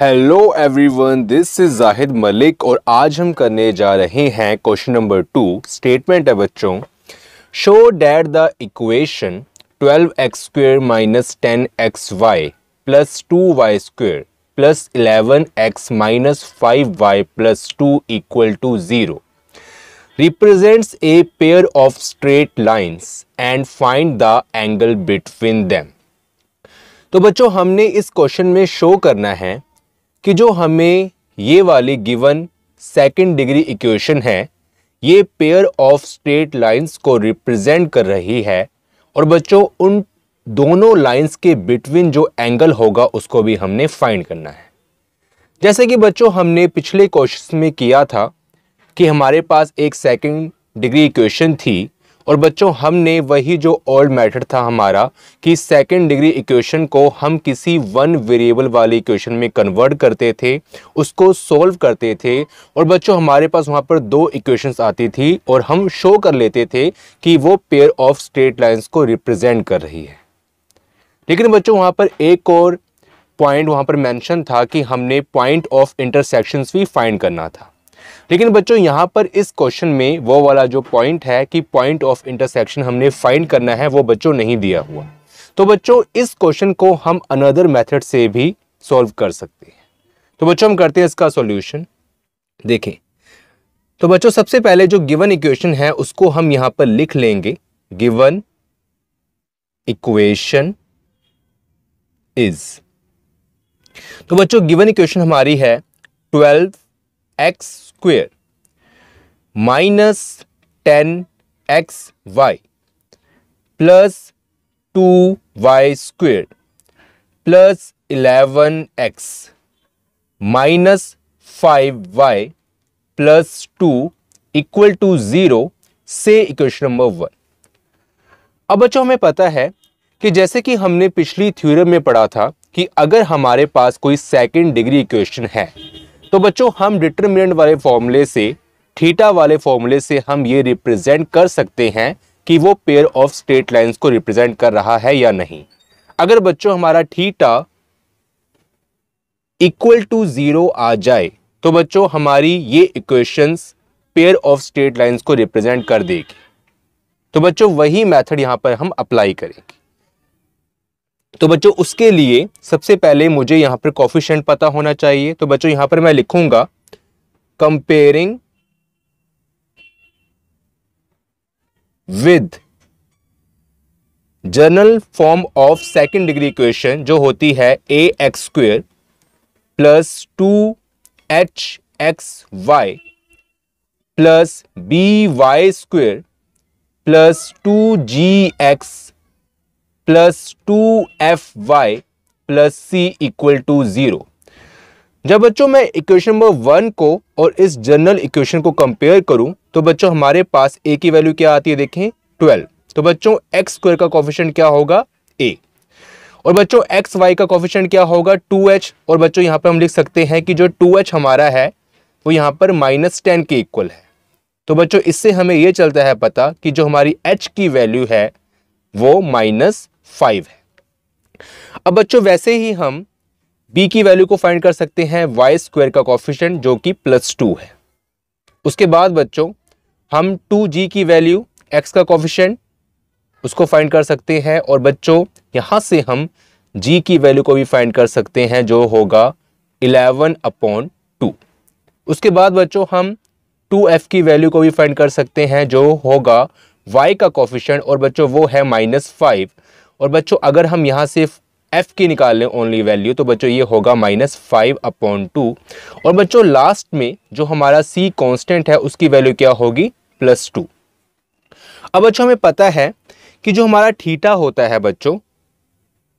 hello everyone this is Zahid Malik और आज हम करने जा रहे हैं क्वेश्चन नंबर टू स्टेटमेंट है बच्चों show that the equation twelve x square minus ten x y plus two y square plus eleven x minus five y plus two equal to zero represents a pair of straight lines and find the angle between them तो बच्चों हमने इस question में show करना है कि जो हमें ये वाली गिवन सेकंड डिग्री इक्वेशन है ये पेयर ऑफ स्ट्रेट लाइंस को रिप्रेजेंट कर रही है और बच्चों उन दोनों लाइंस के बिटवीन जो एंगल होगा उसको भी हमने फाइंड करना है जैसे कि बच्चों हमने पिछले क्वेश्चन में किया था कि हमारे पास एक सेकंड डिग्री इक्वेशन थी और बच्चों हमने वही जो ओल्ड मैथड था हमारा कि सेकेंड डिग्री इक्वेशन को हम किसी वन वेरिएबल वाले इक्वेशन में कन्वर्ट करते थे उसको सोल्व करते थे और बच्चों हमारे पास वहाँ पर दो इक्वेशंस आती थी और हम शो कर लेते थे कि वो पेयर ऑफ स्ट्रेट लाइन्स को रिप्रजेंट कर रही है लेकिन बच्चों वहाँ पर एक और पॉइंट वहाँ पर मेंशन था कि हमने पॉइंट ऑफ इंटरसेक्शंस भी फाइंड करना था लेकिन बच्चों यहाँ पर इस क्वेश्चन में वो वाला जो पॉइंट है कि पॉइंट ऑफ इंटरसेक्शन हमने फाइंड करना है वो बच्चों नहीं दिया हुआ तो बच्चों इस क्वेश्चन को हम अनदर मेथड से भी सॉल्व कर सकते हैं तो बच्चों हम करते हैं इसका सॉल्यूशन देखें तो बच्चों सबसे पहले जो गिवन इक्वेशन है उसको हम यहाँ पर लिख लेंगे गिवन इक्वेशन इज तो बच्चों गिवन इक्वेशन हमारी है twelve x square minus ten x y plus two y square plus eleven x minus five y plus two equal to zero से इक्वेशन नंबर वन अब बच्चों हमें पता है कि जैसे कि हमने पिछली थ्योरम में पढ़ा था कि अगर हमारे पास कोई सेकंड डिग्री इक्वेशन है तो बच्चों हम डिटरमिनेंट वाले फॉर्मूले से थीटा वाले फॉर्मूले से हम ये रिप्रेजेंट कर सकते हैं कि वो पेयर ऑफ स्ट्रेट लाइंस को रिप्रेजेंट कर रहा है या नहीं अगर बच्चों हमारा थीटा इक्वल टू जीरो आ जाए तो बच्चों हमारी ये equations pair of straight lines को रिप्रेजेंट कर देगी तो बच्चों वही मेथड यहां पर हम अप्लाई करेंगे तो बच्चों उसके लिए सबसे पहले मुझे यहाँ पर कॉफिशेंट पता होना चाहिए तो बच्चों यहां पर मैं लिखूंगा comparing with general form of second degree equation जो होती है a x square plus two h x y plus b y square plus two g x plus two f y plus c equal to zero जब बच्चों मैं equation number one को और इस general equation को कंपेयर करूं तो बच्चों हमारे पास ए की वैल्यू क्या आती है देखें ट्वेल्व तो बच्चों एक्स स्क्वायर का कॉफिशेंट क्या होगा ए और बच्चों एक्स वाई का कॉफिशेंट क्या होगा टू एच और बच्चों यहाँ पर हम लिख सकते हैं कि जो टू एच हमारा है वो यहाँ पर माइनस टेन के इक्वल है तो बच्चों इससे हमें यह चलता है पता कि जो हमारी एच की वैल्यू है वो माइनस फाइव है अब बच्चों वैसे ही हम बी की वैल्यू को फाइंड कर सकते हैं वाई स्क्वायर का कॉफिशेंट जो कि प्लस टू है उसके बाद बच्चों हम टू जी की वैल्यू एक्स का कॉफिशेंट उसको फाइंड कर सकते हैं और बच्चों यहाँ से हम जी की वैल्यू को भी फाइंड कर सकते हैं जो होगा इलेवन अपॉन टू उसके बाद बच्चों हम टू एफ की वैल्यू को भी फाइंड कर सकते हैं जो होगा वाई का कॉफिशेंट और बच्चों वो है माइनस फाइव और बच्चों अगर हम यहाँ से एफ़ की निकाल लें ओनली वैल्यू तो बच्चों ये होगा माइनस फाइव अपॉन टू और बच्चों लास्ट में जो हमारा सी कांस्टेंट है उसकी वैल्यू क्या होगी प्लस टू अब बच्चों हमें पता है कि जो हमारा ठीठा होता है बच्चों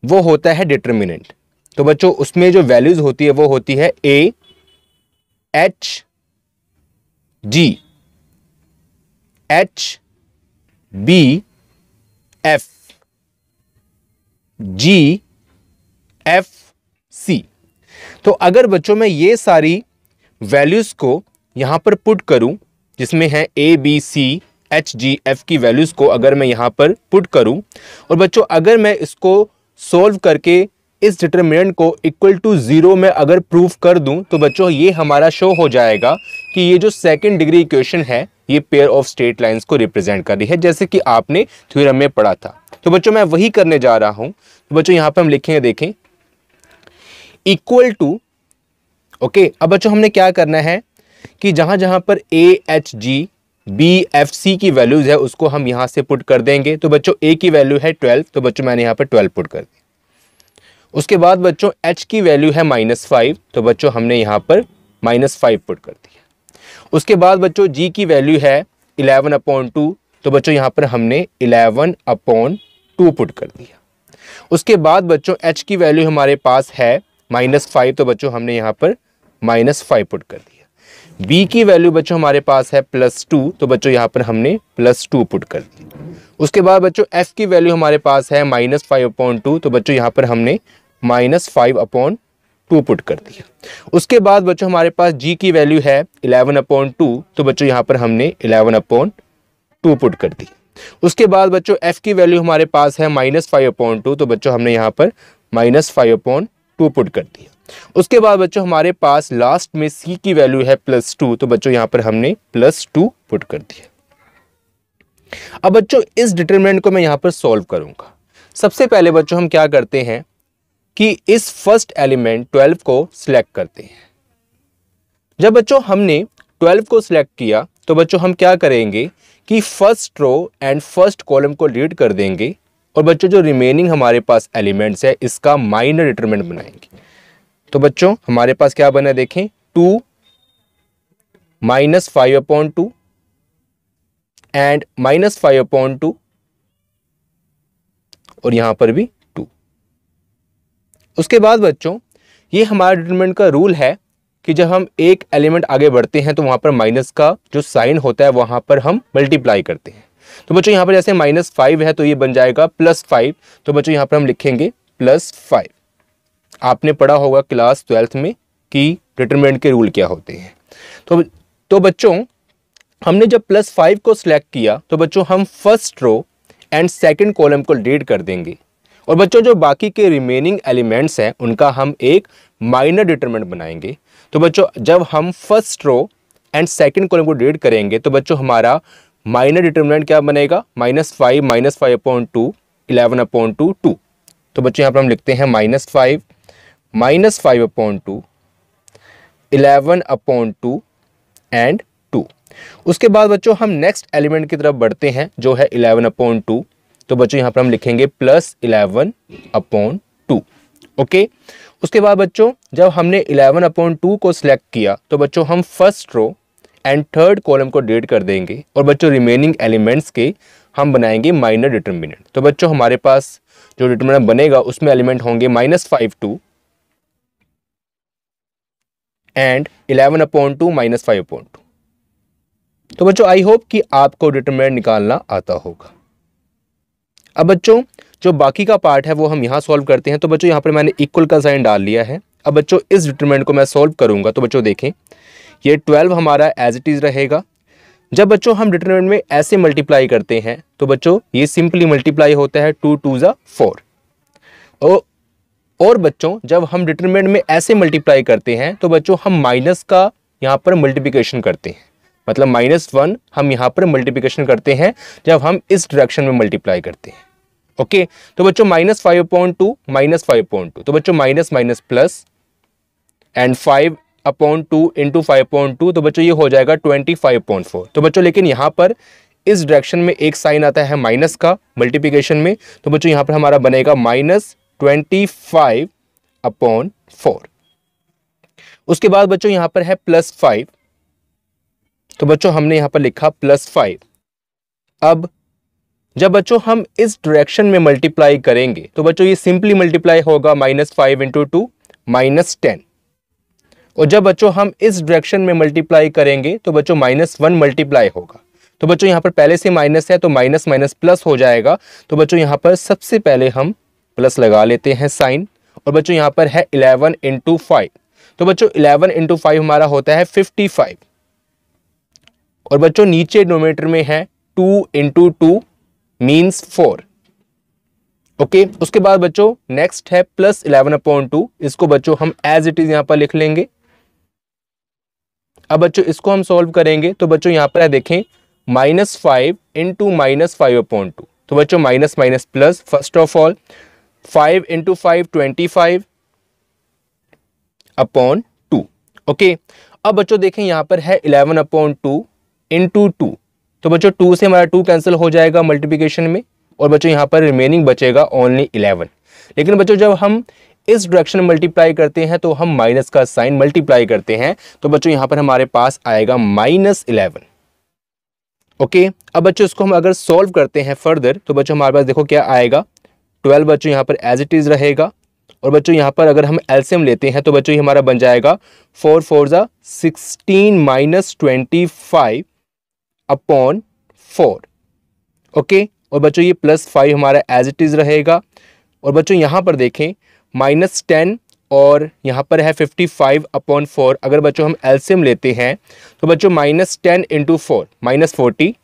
वो होता है डिटर्मिनेंट तो बच्चों उसमें जो वैल्यूज़ होती है वो होती है a h g h b f g f c तो अगर बच्चों मैं ये सारी वैल्यूज़ को यहाँ पर पुट करूँ जिसमें है a b c h g f की वैल्यूज़ को अगर मैं यहाँ पर पुट करूँ और बच्चों अगर मैं इसको सोल्व करके इस डिटर्मिनेंट को इक्वल टू ज़ीरो में अगर प्रूफ कर दूं तो बच्चों ये हमारा शो हो जाएगा कि ये जो सेकंड डिग्री इक्वेशन है ये पेयर ऑफ स्ट्रेट लाइन्स को रिप्रेजेंट कर रही है जैसे कि आपने थ्योरम में पढ़ा था तो बच्चों मैं वही करने जा रहा हूं तो बच्चों यहां पर हम लिखेंगे देखें इक्वल टू ओके अब बच्चों हमने क्या करना है कि जहां जहां पर a h g b f c की वैल्यूज है उसको हम यहां से पुट कर देंगे तो बच्चों ए की वैल्यू है ट्वेल्व तो बच्चों मैंने यहां पर ट्वेल्व पुट कर दी उसके बाद बच्चों एच की वैल्यू है माइनस फाइव तो बच्चों हमने यहां पर माइनस फाइव पुट कर दी उसके बाद बच्चों जी की वैल्यू है इलेवन अपॉन टू तो बच्चों यहाँ पर हमने इलेवन अपॉन टू पुट कर दिया उसके बाद बच्चों एच की वैल्यू हमारे पास है माइनस फाइव तो बच्चों हमने यहाँ पर माइनस फाइव पुट कर दिया बी की वैल्यू बच्चों हमारे पास है प्लस टू तो बच्चों यहाँ पर हमने प्लस टू पुट कर दी उसके बाद बच्चों एफ की वैल्यू हमारे पास है माइनस फाइव अपॉन टू तो बच्चों यहाँ पर हमने minus five upon two put कर दिया उसके बाद बच्चों हमारे पास जी की वैल्यू है इलेवन अपॉन टू तो बच्चों यहाँ पर हमने इलेवन अपॉन टू पुट कर दी उसके बाद बच्चों एफ़ की वैल्यू हमारे पास है माइनस फाइव अपॉइंट टू तो बच्चों हमने यहाँ पर minus five upon two put कर दिया उसके बाद बच्चों हमारे पास लास्ट में सी की वैल्यू है प्लस टू तो बच्चों यहाँ पर हमने प्लस टू पुट कर दिया अब बच्चों इस डिटर्मिनेंट को मैं यहां पर सॉल्व करूंगा सबसे पहले बच्चों हम क्या करते हैं कि इस फर्स्ट एलिमेंट 12 को सिलेक्ट करते हैं जब बच्चों हमने 12 को सिलेक्ट किया तो बच्चों हम क्या करेंगे कि first row and first column को रीड कर देंगे और बच्चों जो रिमेनिंग हमारे पास एलिमेंट्स है इसका माइनर डिटरमेंट बनाएंगे तो बच्चों हमारे पास क्या बना देखें two minus five upon two and minus five upon two और यहां पर भी उसके बाद बच्चों ये हमारा डिटर्मेंट का रूल है कि जब हम एक एलिमेंट आगे बढ़ते हैं तो वहाँ पर माइनस का जो साइन होता है वहाँ पर हम मल्टीप्लाई करते हैं तो बच्चों यहाँ पर जैसे माइनस फाइव है तो ये बन जाएगा प्लस फाइव तो बच्चों यहाँ पर हम लिखेंगे प्लस फाइव आपने पढ़ा होगा क्लास ट्वेल्थ में कि डिटर्मेंट के रूल क्या होते हैं तो तो बच्चों हमने जब प्लस फाइव को सिलेक्ट किया तो बच्चों हम first row and second column को डेट कर देंगे और बच्चों जो बाकी के रिमेनिंग एलिमेंट्स हैं उनका हम एक माइनर डिटरमेंट बनाएंगे तो बच्चों जब हम first row and second column को डिलीट करेंगे तो बच्चों हमारा माइनर डिटरमिनेंट क्या बनेगा minus five minus five upon two eleven upon two two तो बच्चों यहाँ पर हम लिखते हैं minus five minus five upon two eleven upon two and two उसके बाद बच्चों हम नेक्स्ट एलिमेंट की तरफ बढ़ते हैं जो है इलेवन अपॉइंट टू तो बच्चों यहाँ पर हम लिखेंगे plus eleven upon two okay उसके बाद बच्चों जब हमने इलेवन अपॉन टू को सिलेक्ट किया तो बच्चों हम first row and third column को डेट कर देंगे और बच्चों रिमेनिंग एलिमेंट्स के हम बनाएंगे माइनर डिटर्मिनेंट तो बच्चों हमारे पास जो डिटर्मिनेंट बनेगा उसमें एलिमेंट होंगे minus five two and eleven upon two minus five upon two तो बच्चों आई होप कि आपको डिटर्मिनेंट निकालना आता होगा अब बच्चों जो बाकी का पार्ट है वो हम यहाँ सॉल्व करते हैं तो बच्चों यहाँ पर मैंने इक्वल का साइन डाल लिया है अब बच्चों इस डिटरमेंट को मैं सॉल्व करूँगा तो बच्चों देखें ये ट्वेल्व हमारा एज इट इज़ रहेगा जब बच्चों हम डिटरमेंट में ऐसे मल्टीप्लाई करते हैं तो बच्चों ये सिंपली मल्टीप्लाई होता है टू टू ज़ा फोर और बच्चों जब हम डिटरमेंट में ऐसे मल्टीप्लाई करते हैं तो बच्चों हम माइनस का यहाँ पर मल्टीप्लिकेशन करते हैं मतलब माइनस वन हम यहाँ पर मल्टीप्लिकेशन करते हैं जब हम इस डायरेक्शन में मल्टीप्लाई करते हैं ओके तो बच्चों minus five upon two minus five point two तो बच्चों minus minus plus and five upon two into five point two तो बच्चों ये हो जाएगा ट्वेंटी फाइव पॉइंट फोर तो बच्चों लेकिन यहां पर इस डायरेक्शन में एक साइन आता है माइनस का मल्टीप्लीकेशन में तो बच्चों यहां पर हमारा बनेगा minus twenty five upon four उसके बाद बच्चों यहां पर है प्लस फाइव तो बच्चों हमने यहां पर लिखा प्लस फाइव अब जब बच्चों हम इस डायरेक्शन में मल्टीप्लाई करेंगे तो बच्चों ये सिंपली मल्टीप्लाई होगा minus five into two minus ten और जब बच्चों हम इस डायरेक्शन में मल्टीप्लाई करेंगे तो बच्चों माइनस वन मल्टीप्लाई होगा तो बच्चों यहाँ पर पहले से माइनस है तो माइनस माइनस प्लस हो जाएगा तो बच्चों यहाँ पर सबसे पहले हम प्लस लगा लेते हैं साइन और बच्चों यहाँ पर है इलेवन इंटू फाइव तो बच्चों इलेवन इंटू फाइव हमारा होता है फिफ्टी फाइव और बच्चों नीचे डोमेटर में है two into two means four okay उसके बाद बच्चों नेक्स्ट है प्लस इलेवन अपॉइंट टू इसको बच्चों हम एज इट इज यहां पर लिख लेंगे अब बच्चों इसको हम सॉल्व करेंगे तो बच्चों यहाँ पर है देखें minus five into minus five upon two तो बच्चों minus minus plus first of all five into five twenty five upon two okay अब बच्चों देखें यहां पर है eleven upon two into two तो बच्चों टू से हमारा टू कैंसिल हो जाएगा मल्टीप्लीकेशन में और बच्चों यहाँ पर रिमेनिंग बचेगा ओनली इलेवन लेकिन बच्चों जब हम इस डायरेक्शन मल्टीप्लाई करते हैं तो हम माइनस का साइन मल्टीप्लाई करते हैं तो बच्चों यहाँ पर हमारे पास आएगा माइनस इलेवन ओके अब बच्चों इसको हम अगर सॉल्व करते हैं फर्दर तो बच्चों हमारे पास देखो क्या आएगा ट्वेल्व बच्चों यहाँ पर एज इट इज़ रहेगा और बच्चों यहाँ पर अगर हम एल्सियम लेते हैं तो बच्चों ये हमारा बन जाएगा फोर फोर ज़ा sixteen minus twenty five upon four okay और बच्चों ये प्लस फाइव हमारा एज इट इज़ रहेगा और बच्चों यहाँ पर देखें माइनस टेन और यहाँ पर है फिफ्टी फाइव अपॉन फोर अगर बच्चों हम एल्सियम लेते हैं तो बच्चों minus ten into four minus forty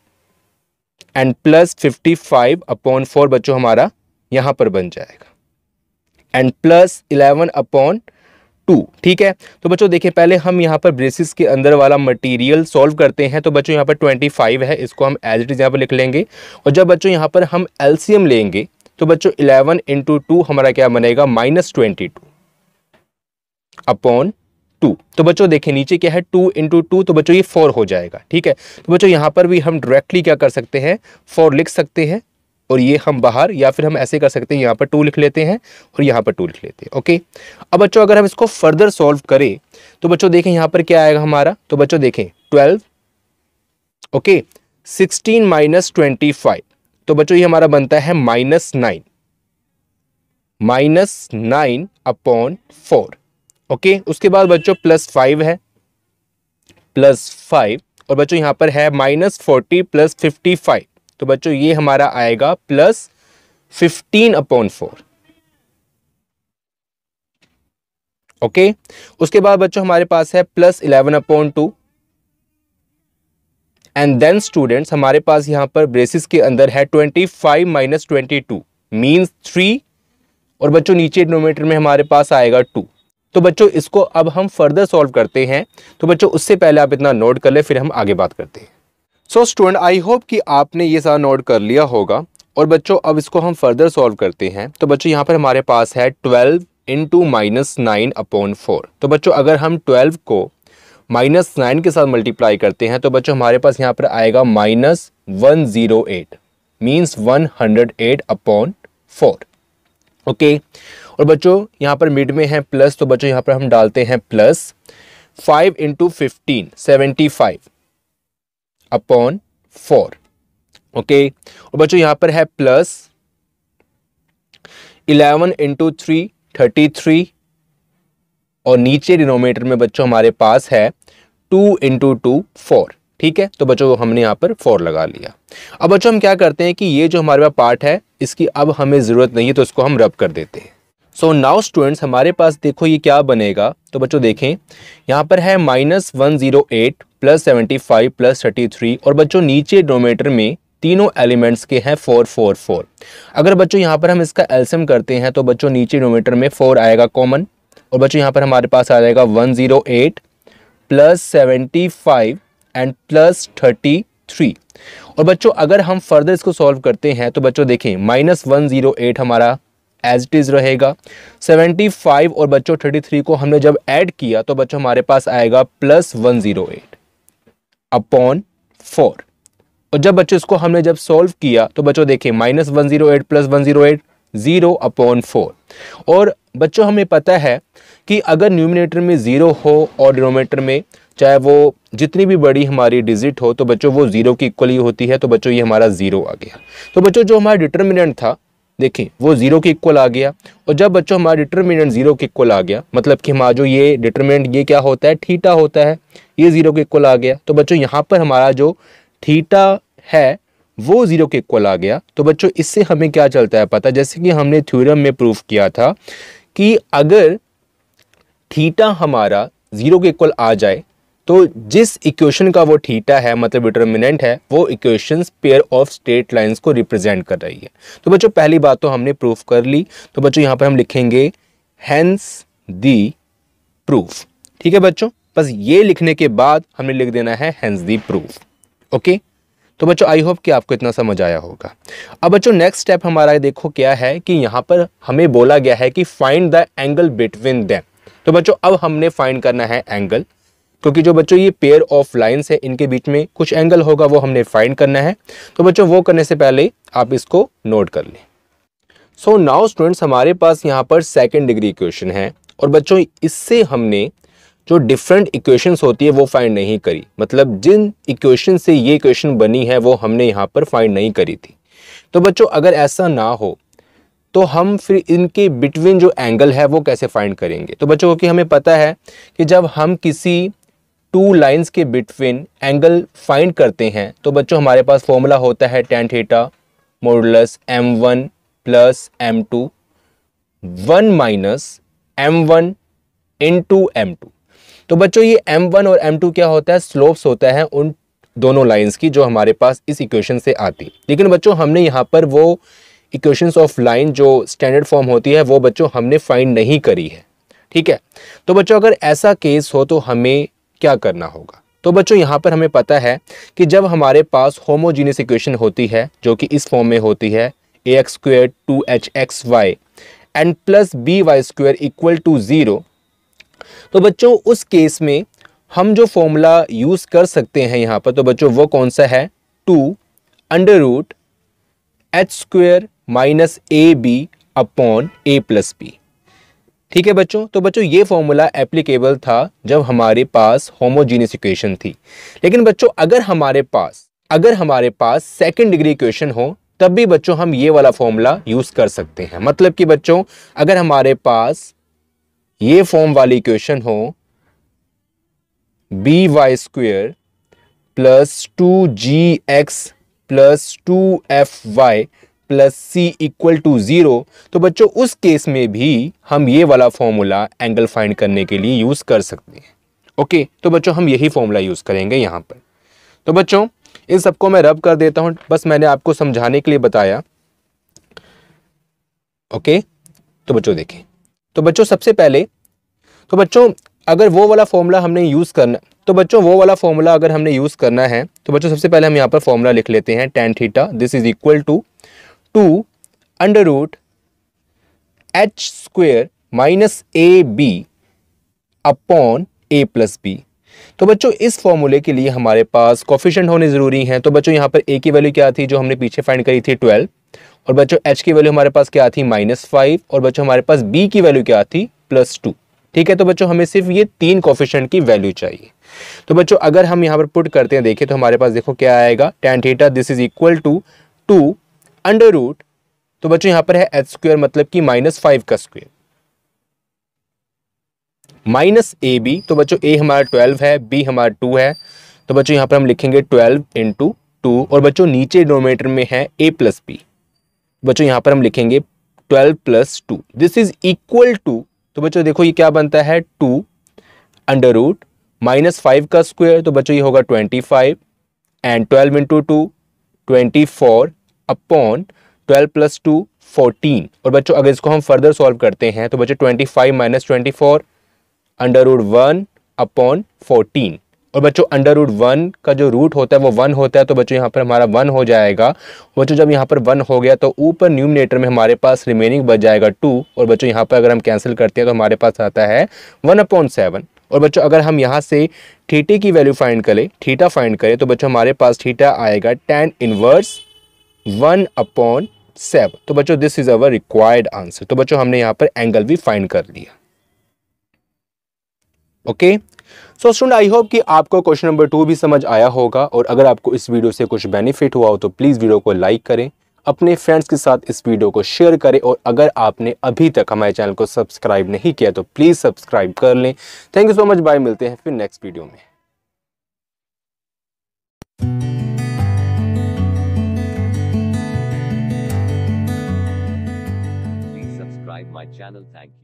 and plus fifty five upon four बच्चों हमारा यहाँ पर बन जाएगा and plus eleven upon two ठीक है तो बच्चों देखिए पहले हम यहाँ पर ब्रेसिस के अंदर वाला मटेरियल सॉल्व करते हैं तो बच्चों यहाँ पर ट्वेंटी फाइव है इसको हम एज इट इज़ यहाँ पर लिख लेंगे और जब बच्चों यहाँ पर हम एल्सियम लेंगे तो बच्चों इलेवन इंटू टू हमारा क्या बनेगा minus twenty two upon two तो बच्चों देखिए नीचे क्या है टू इंटू टू तो बच्चों ये फोर हो जाएगा ठीक है तो बच्चों यहाँ पर भी हम डायरेक्टली क्या कर सकते हैं फोर लिख सकते हैं और ये हम बाहर या फिर हम ऐसे कर सकते हैं यहाँ पर टू लिख लेते हैं और यहाँ पर टू लिख लेते हैं ओके अब बच्चों अगर हम इसको फर्दर सॉल्व करें तो बच्चों देखें यहाँ पर क्या आएगा हमारा तो बच्चों देखें twelve okay sixteen minus twenty five तो बच्चों ये हमारा बनता है minus nine minus nine upon four okay उसके बाद बच्चों प्लस फाइव है प्लस फाइव और बच्चों यहाँ पर है minus forty plus fifty five तो बच्चों ये हमारा आएगा plus fifteen upon four okay उसके बाद बच्चों हमारे पास है plus eleven upon two and then students हमारे पास यहां पर ब्रेसिस के अंदर है twenty five minus twenty two means three और बच्चों नीचे डिनोमीटर में हमारे पास आएगा टू तो बच्चों इसको अब हम फर्दर सॉल्व करते हैं तो बच्चों उससे पहले आप इतना नोट कर ले फिर हम आगे बात करते हैं सो स्टूडेंट आई होप कि आपने ये सारा नोट कर लिया होगा और बच्चों अब इसको हम फर्दर सॉल्व करते हैं तो बच्चों यहाँ पर हमारे पास है twelve into minus nine upon four तो बच्चों अगर हम ट्वेल्व को माइनस नाइन के साथ मल्टीप्लाई करते हैं तो बच्चों हमारे पास यहाँ पर आएगा minus one zero eight means one hundred eight upon four okay और बच्चों यहाँ पर मिड में है प्लस तो बच्चों यहाँ पर हम डालते हैं plus five into fifteen seventy five upon four okay और बच्चों यहां पर है plus eleven into three thirty three और नीचे डिनोमिनेटर में बच्चों हमारे पास है टू इंटू टू फोर ठीक है तो बच्चों हमने यहां पर फोर लगा लिया अब बच्चों हम क्या करते हैं कि ये जो हमारे पास पार्ट है इसकी अब हमें ज़रूरत नहीं है तो इसको हम रब कर देते हैं सो नाउ स्टूडेंट्स हमारे पास देखो ये क्या बनेगा तो बच्चों देखें यहां पर है minus one zero eight plus seventy five plus thirty three और बच्चों नीचे डोमेटर में तीनों एलिमेंट्स के हैं फोर फोर फोर अगर बच्चों यहाँ पर हम इसका एल्सियम करते हैं तो बच्चों नीचे डोमेटर में फोर आएगा कॉमन और बच्चों यहाँ पर हमारे पास आ जाएगा one zero eight plus seventy five and plus thirty three और बच्चों अगर हम फर्दर इसको सॉल्व करते हैं तो बच्चों देखें माइनस वन जीरो एट हमारा एज इट इज़ रहेगा फाइव और बच्चों थर्टी थ्री को हमने जब ऐड किया तो बच्चों हमारे पास आएगा plus one zero eight upon four और जब बच्चों इसको हमने जब सॉल्व किया तो बच्चों देखे minus one zero eight plus one zero eight zero upon four और बच्चों हमें पता है कि अगर न्यूमिनेटर में ज़ीरो हो और डिनोमीटर में चाहे वो जितनी भी बड़ी हमारी डिजिट हो तो बच्चों वो ज़ीरो की इक्वली होती है तो बच्चों ये हमारा ज़ीरो आ गया तो बच्चों जो हमारा डिटर्मिनेंट था देखें वो जीरो के इक्वल आ गया और जब बच्चों हमारा डिटर्मिनेंट जीरो के इक्वल आ गया मतलब कि हमारा जो ये डिटर्मिनेंट ये क्या होता है ठीटा होता है ये जीरो के इक्वल आ गया तो बच्चों यहाँ पर हमारा जो ठीटा है वो जीरो के इक्वल आ गया तो बच्चों इससे हमें क्या चलता है पता जैसे कि हमने थ्योरम में प्रूफ किया था कि अगर थीटा हमारा जीरो के इक्वल आ जाए तो जिस इक्वेशन का वो ठीटा है मतलब डिटर्मिनेंट है वो equation pair of straight lines को रिप्रेजेंट कर रही है तो बच्चों पहली बात तो हमने प्रूफ कर ली तो बच्चों यहाँ पर हम लिखेंगे हैंस दी प्रूफ ठीक है बच्चों बस ये लिखने के बाद हमने लिख देना है हैंस दी प्रूफ ओके तो बच्चों आई होप कि आपको इतना समझ आया होगा अब बच्चों नेक्स्ट स्टेप हमारा देखो क्या है कि यहाँ पर हमें बोला गया है कि find the angle between them तो बच्चों अब हमने फाइंड करना है एंगल क्योंकि जो बच्चों ये पेयर ऑफ लाइंस है इनके बीच में कुछ एंगल होगा वो हमने फाइंड करना है तो बच्चों वो करने से पहले आप इसको नोट कर लें सो नाउ स्टूडेंट्स हमारे पास यहाँ पर सेकेंड डिग्री इक्वेशन है और बच्चों इससे हमने जो डिफरेंट इक्वेशंस होती है वो फाइंड नहीं करी मतलब जिन इक्वेशन से ये इक्वेशन बनी है वो हमने यहाँ पर फाइंड नहीं करी थी तो बच्चों अगर ऐसा ना हो तो हम फिर इनके बिटवीन जो एंगल है वो कैसे फाइंड करेंगे तो बच्चों क्योंकि हमें पता है कि जब हम किसी टू लाइंस के बिटवीन एंगल फाइंड करते हैं तो बच्चों हमारे पास फॉर्मूला होता है tan theta modulus m one plus m two one minus m one into m two तो बच्चों ये एम वन और एम टू क्या होता है स्लोप्स होता है उन दोनों लाइंस की जो हमारे पास इस इक्वेशन से आती लेकिन बच्चों हमने यहाँ पर वो इक्वेशन ऑफ लाइन जो स्टैंडर्ड फॉर्म होती है वो बच्चों हमने फाइंड नहीं करी है ठीक है तो बच्चों अगर ऐसा केस हो तो हमें क्या करना होगा तो बच्चों यहाँ पर हमें पता है कि जब हमारे पास होमोजीनियस इक्वेशन होती है जो कि इस फॉर्म में होती है a x square two h x y and plus b y square equal to zero तो बच्चों उस केस में हम जो फॉर्मूला यूज़ कर सकते हैं यहाँ पर तो बच्चों वो कौन सा है two under root h square minus a b upon a plus b ठीक है बच्चों तो बच्चों ये फॉर्मूला एप्लीकेबल था जब हमारे पास होमोजीनियस इक्वेशन थी लेकिन बच्चों अगर हमारे पास अगर हमारे पास सेकेंड डिग्री इक्वेशन हो तब भी बच्चों हम ये वाला फॉर्मूला यूज़ कर सकते हैं मतलब कि बच्चों अगर हमारे पास ये फॉर्म वाली इक्वेशन हो b y square plus two g x plus two f y plus c equal to zero तो बच्चों उस केस में भी हम ये वाला फॉर्मूला एंगल फाइंड करने के लिए यूज़ कर सकते हैं ओके तो बच्चों हम यही फॉर्मूला यूज़ करेंगे यहाँ पर तो बच्चों इन सबको मैं रब कर देता हूँ बस मैंने आपको समझाने के लिए बताया ओके तो बच्चों देखें तो बच्चों सबसे पहले तो बच्चों अगर वो वाला फॉर्मूला हमने यूज़ करना तो बच्चों वो वाला फॉर्मूला अगर हमने यूज़ करना है तो बच्चों सबसे पहले हम यहाँ पर फॉर्मूला लिख लेते हैं tan theta this is equal to two under root h square minus a b upon a plus b तो बच्चों इस फॉर्मूले के लिए हमारे पास कॉफिशेंट होने ज़रूरी हैं तो बच्चों यहाँ पर ए की वैल्यू क्या थी जो हमने पीछे फाइंड करी थी ट्वेल्व और बच्चों एच की वैल्यू हमारे पास क्या थी माइनस फाइव और बच्चों हमारे पास बी की वैल्यू क्या थी प्लस टू ठीक है तो बच्चों हमें सिर्फ ये तीन कॉफिशेंट की वैल्यू चाहिए तो बच्चों अगर हम यहाँ पर पुट करते हैं देखें तो हमारे पास देखो क्या आएगा tan theta this is equal to two under root तो बच्चों यहां पर है एच स्क्वेयर मतलब कि माइनस फाइव का स्क्वेयर माइनस ए बी तो बच्चों ए हमारा ट्वेल्व है बी हमारा टू है तो बच्चों यहां पर हम लिखेंगे ट्वेल्व इंटू टू और बच्चों नीचे डोमेटर में है ए प्लस बी बच्चों यहां पर हम लिखेंगे twelve plus two this is equal to तो बच्चों देखो ये क्या बनता है two under root minus five का स्क्वेयर तो बच्चों ये होगा twenty five and twelve into two twenty four upon twelve plus two fourteen और बच्चों अगर इसको हम फर्दर सॉल्व करते हैं तो बच्चों twenty five minus twenty four under root one upon fourteen और बच्चों अंडर रूट वन का जो रूट होता है वो वन होता है तो बच्चों यहाँ पर हमारा वन हो जाएगा बच्चों जब यहाँ पर वन हो गया तो ऊपर न्यूमिनेटर में हमारे पास रिमेनिंग बच जाएगा टू और बच्चों यहाँ पर अगर हम कैंसिल करते हैं तो हमारे पास आता है वन अपॉन सेवन और बच्चों अगर हम यहाँ से थीटे की वैल्यू फाइंड करें थीटा फाइंड करें तो बच्चों हमारे पास थीटा आएगा tan inverse one upon seven तो बच्चों this is our required answer तो बच्चों हमने यहां पर एंगल भी फाइंड कर लिया okay so student I hope कि आपको क्वेश्चन नंबर टू भी समझ आया होगा और अगर आपको इस वीडियो से कुछ बेनिफिट हुआ हो तो प्लीज़ वीडियो को लाइक करें अपने फ्रेंड्स के साथ इस वीडियो को शेयर करें और अगर आपने अभी तक हमारे चैनल को सब्सक्राइब नहीं किया तो प्लीज़ सब्सक्राइब कर लें thank you so much bye मिलते हैं फिर नेक्स्ट वीडियो में my channel thank